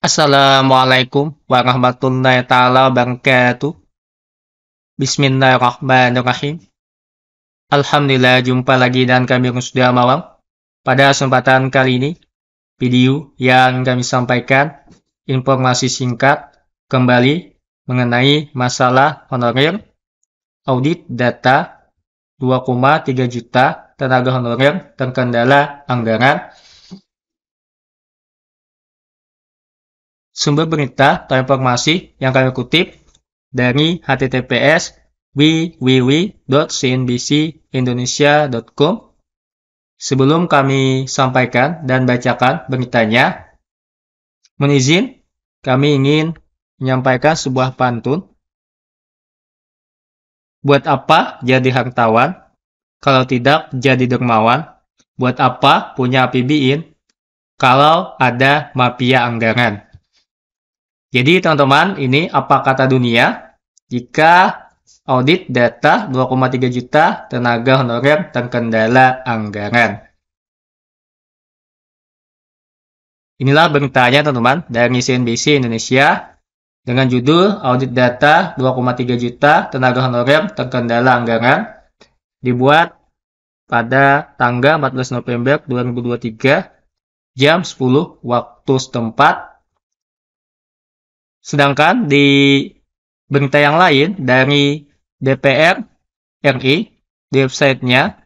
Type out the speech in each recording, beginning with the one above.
Assalamualaikum warahmatullahi taala wabarakatuh. Bismillahirrahmanirrahim. Alhamdulillah jumpa lagi dan kami sudah malam. Pada kesempatan kali ini, video yang kami sampaikan informasi singkat kembali mengenai masalah honorer audit data 2,3 juta tenaga honorer terkendala anggaran sumber berita atau informasi yang kami kutip dari https www.cnbcindonesia.com Sebelum kami sampaikan dan bacakan beritanya, menizin kami ingin menyampaikan sebuah pantun. Buat apa jadi hartawan kalau tidak jadi dermawan? Buat apa punya APBin kalau ada mafia anggaran? Jadi teman-teman, ini apa kata dunia jika audit data 2,3 juta tenaga honorer terkendala anggaran. Inilah beritanya teman-teman dari CNBC Indonesia dengan judul Audit Data 2,3 Juta Tenaga Honorer Terkendala Anggaran dibuat pada tanggal 14 November 2023 jam 10 waktu setempat Sedangkan di berita yang lain dari DPR RI di websitenya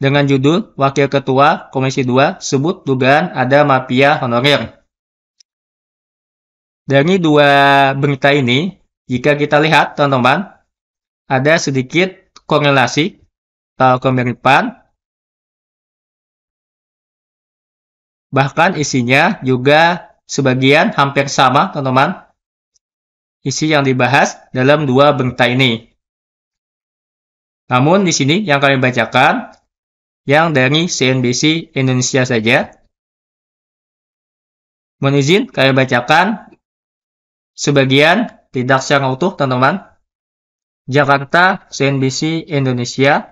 dengan judul Wakil Ketua Komisi 2 sebut dugaan ada mafia honorer. Dari dua berita ini, jika kita lihat teman-teman, ada sedikit korelasi atau kemiripan. Bahkan isinya juga sebagian hampir sama, teman-teman, isi yang dibahas dalam dua berita ini. Namun di sini yang kami bacakan yang dari CNBC Indonesia saja. Mohon izin kami bacakan sebagian tidak secara utuh, teman-teman. Jakarta CNBC Indonesia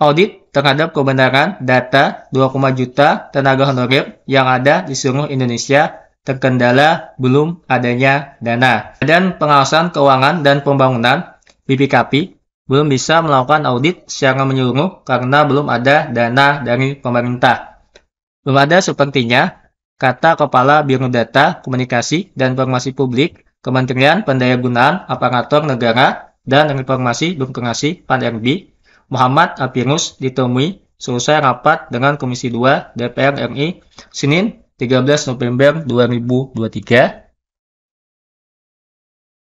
Audit terhadap kebenaran data 2, juta tenaga honorer yang ada di seluruh Indonesia terkendala belum adanya dana. dan Pengawasan Keuangan dan Pembangunan BPKP belum bisa melakukan audit secara menyeluruh karena belum ada dana dari pemerintah. Belum ada sepertinya, kata Kepala Biro Data, Komunikasi, dan Informasi Publik Kementerian Pendayagunaan Aparatur Negara dan Informasi Reformasi Pan RB Muhammad Apirus ditemui selesai rapat dengan Komisi 2 DPR RI Senin 13 November 2023.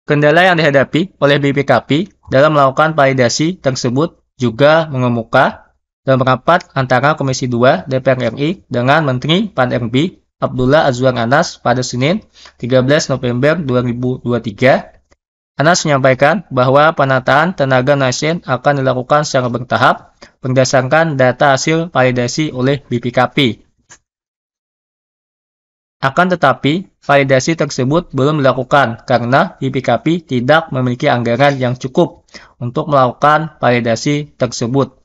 Kendala yang dihadapi oleh BPKP dalam melakukan validasi tersebut juga mengemuka dalam rapat antara Komisi 2 DPR RI dengan Menteri Pan-RB Abdullah Azwar Anas pada Senin 13 November 2023 Anas menyampaikan bahwa penataan tenaga nasional akan dilakukan secara bertahap berdasarkan data hasil validasi oleh BPKP. Akan tetapi, validasi tersebut belum dilakukan karena BPKP tidak memiliki anggaran yang cukup untuk melakukan validasi tersebut.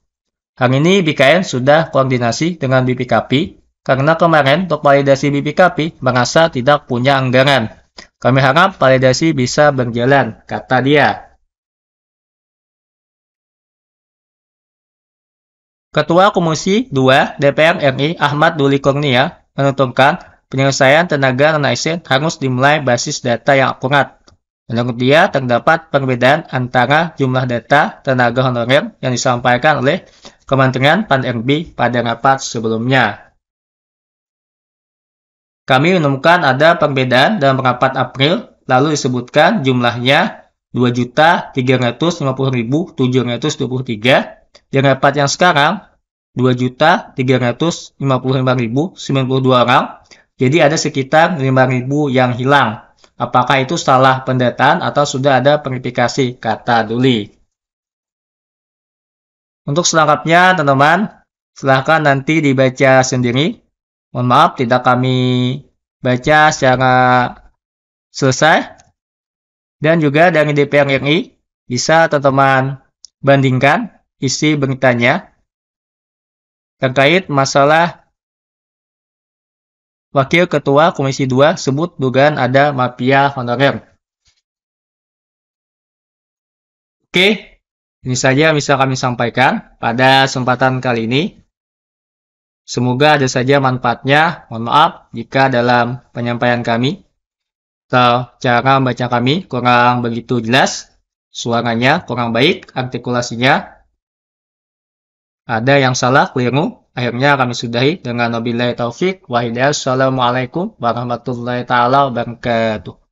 Hari ini BKN sudah koordinasi dengan BPKP karena kemarin untuk validasi BPKP merasa tidak punya anggaran kami harap validasi bisa berjalan, kata dia. Ketua Komisi 2 DPR RI Ahmad Duli Kurnia menuntunkan penyelesaian tenaga non asn harus dimulai basis data yang akurat. Menurut dia, terdapat perbedaan antara jumlah data tenaga honorer yang disampaikan oleh Kementerian Pan-RB pada rapat sebelumnya. Kami menemukan ada perbedaan dalam rapat April, lalu disebutkan jumlahnya 2.350.723. Dan rapat yang sekarang 2.355.092 orang. Jadi ada sekitar 5.000 yang hilang. Apakah itu salah pendataan atau sudah ada verifikasi kata Duli? Untuk selengkapnya, teman-teman, silahkan nanti dibaca sendiri Mohon maaf tidak kami baca secara selesai. Dan juga dari DPR RI bisa teman-teman bandingkan isi beritanya terkait masalah Wakil Ketua Komisi 2 sebut dugaan ada mafia honorer. Oke, ini saja yang bisa kami sampaikan pada kesempatan kali ini. Semoga ada saja manfaatnya. Mohon maaf jika dalam penyampaian kami atau cara membaca kami kurang begitu jelas, suaranya kurang baik, artikulasinya ada yang salah, keliru. Akhirnya kami sudahi dengan wabillahi taufik wa Assalamualaikum warahmatullahi taala wabarakatuh.